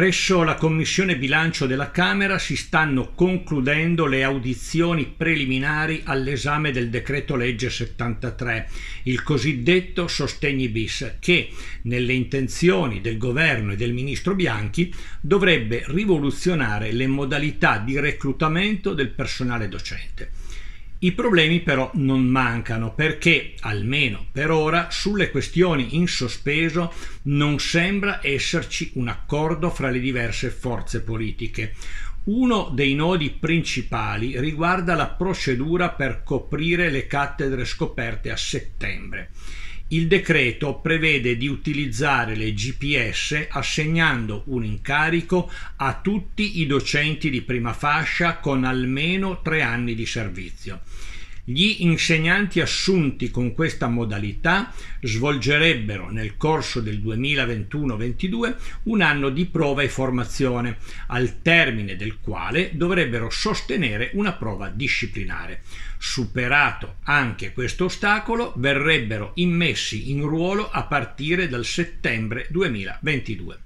Presso la Commissione Bilancio della Camera si stanno concludendo le audizioni preliminari all'esame del decreto legge 73, il cosiddetto sostegni bis, che nelle intenzioni del governo e del ministro Bianchi dovrebbe rivoluzionare le modalità di reclutamento del personale docente. I problemi però non mancano perché, almeno per ora, sulle questioni in sospeso non sembra esserci un accordo fra le diverse forze politiche. Uno dei nodi principali riguarda la procedura per coprire le cattedre scoperte a settembre. Il decreto prevede di utilizzare le GPS assegnando un incarico a tutti i docenti di prima fascia con almeno tre anni di servizio. Gli insegnanti assunti con questa modalità svolgerebbero nel corso del 2021-22 un anno di prova e formazione, al termine del quale dovrebbero sostenere una prova disciplinare. Superato anche questo ostacolo, verrebbero immessi in ruolo a partire dal settembre 2022.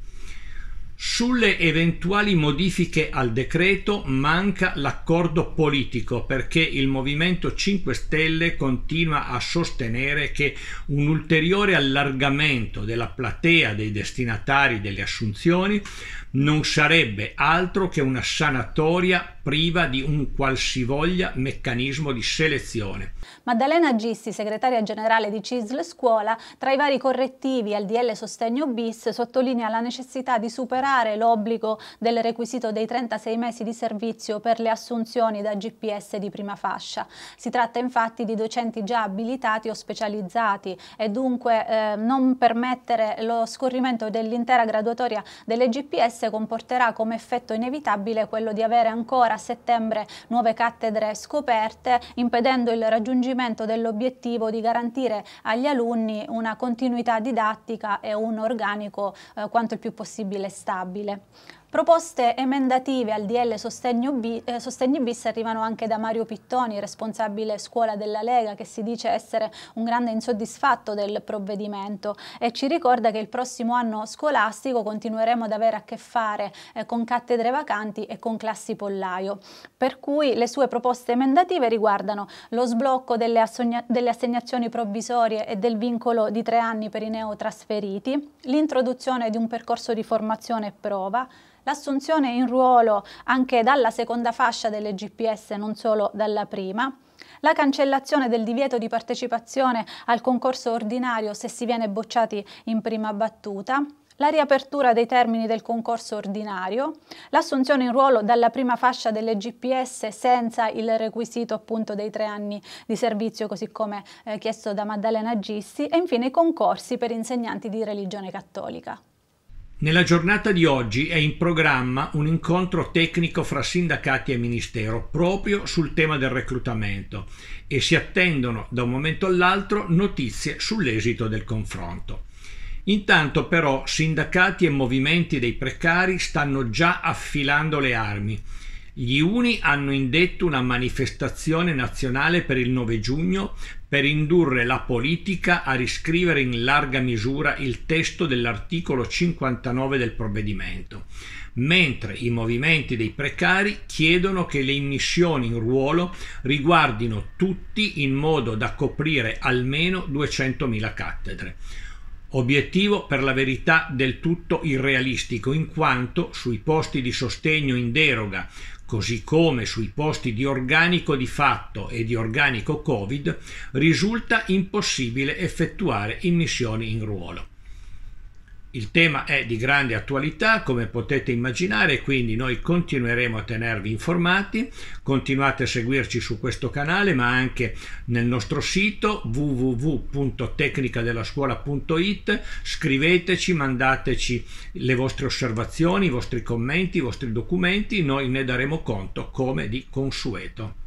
Sulle eventuali modifiche al decreto manca l'accordo politico perché il Movimento 5 Stelle continua a sostenere che un ulteriore allargamento della platea dei destinatari delle assunzioni non sarebbe altro che una sanatoria priva di un qualsivoglia meccanismo di selezione. Maddalena Gisti, segretaria generale di CISL Scuola, tra i vari correttivi al DL Sostegno bis sottolinea la necessità di superare l'obbligo del requisito dei 36 mesi di servizio per le assunzioni da GPS di prima fascia. Si tratta infatti di docenti già abilitati o specializzati e dunque eh, non permettere lo scorrimento dell'intera graduatoria delle GPS stesse comporterà come effetto inevitabile quello di avere ancora a settembre nuove cattedre scoperte, impedendo il raggiungimento dell'obiettivo di garantire agli alunni una continuità didattica e un organico eh, quanto il più possibile stabile. Proposte emendative al DL Sostegno, B, eh, Sostegni bis arrivano anche da Mario Pittoni, responsabile scuola della Lega, che si dice essere un grande insoddisfatto del provvedimento e ci ricorda che il prossimo anno scolastico continueremo ad avere a che fare eh, con cattedre vacanti e con classi pollaio. Per cui le sue proposte emendative riguardano lo sblocco delle, delle assegnazioni provvisorie e del vincolo di tre anni per i neotrasferiti, l'introduzione di un percorso di formazione e prova, l'assunzione in ruolo anche dalla seconda fascia delle GPS, non solo dalla prima, la cancellazione del divieto di partecipazione al concorso ordinario se si viene bocciati in prima battuta, la riapertura dei termini del concorso ordinario, l'assunzione in ruolo dalla prima fascia delle GPS senza il requisito appunto dei tre anni di servizio così come eh, chiesto da Maddalena Gissi e infine i concorsi per insegnanti di religione cattolica. Nella giornata di oggi è in programma un incontro tecnico fra sindacati e ministero proprio sul tema del reclutamento e si attendono da un momento all'altro notizie sull'esito del confronto. Intanto però sindacati e movimenti dei precari stanno già affilando le armi gli uni hanno indetto una manifestazione nazionale per il 9 giugno per indurre la politica a riscrivere in larga misura il testo dell'articolo 59 del provvedimento, mentre i movimenti dei precari chiedono che le immissioni in ruolo riguardino tutti in modo da coprire almeno 200.000 cattedre obiettivo per la verità del tutto irrealistico, in quanto sui posti di sostegno in deroga, così come sui posti di organico di fatto e di organico Covid, risulta impossibile effettuare immissioni in ruolo. Il tema è di grande attualità, come potete immaginare, quindi noi continueremo a tenervi informati, continuate a seguirci su questo canale, ma anche nel nostro sito www.tecnicadellascuola.it, scriveteci, mandateci le vostre osservazioni, i vostri commenti, i vostri documenti, noi ne daremo conto come di consueto.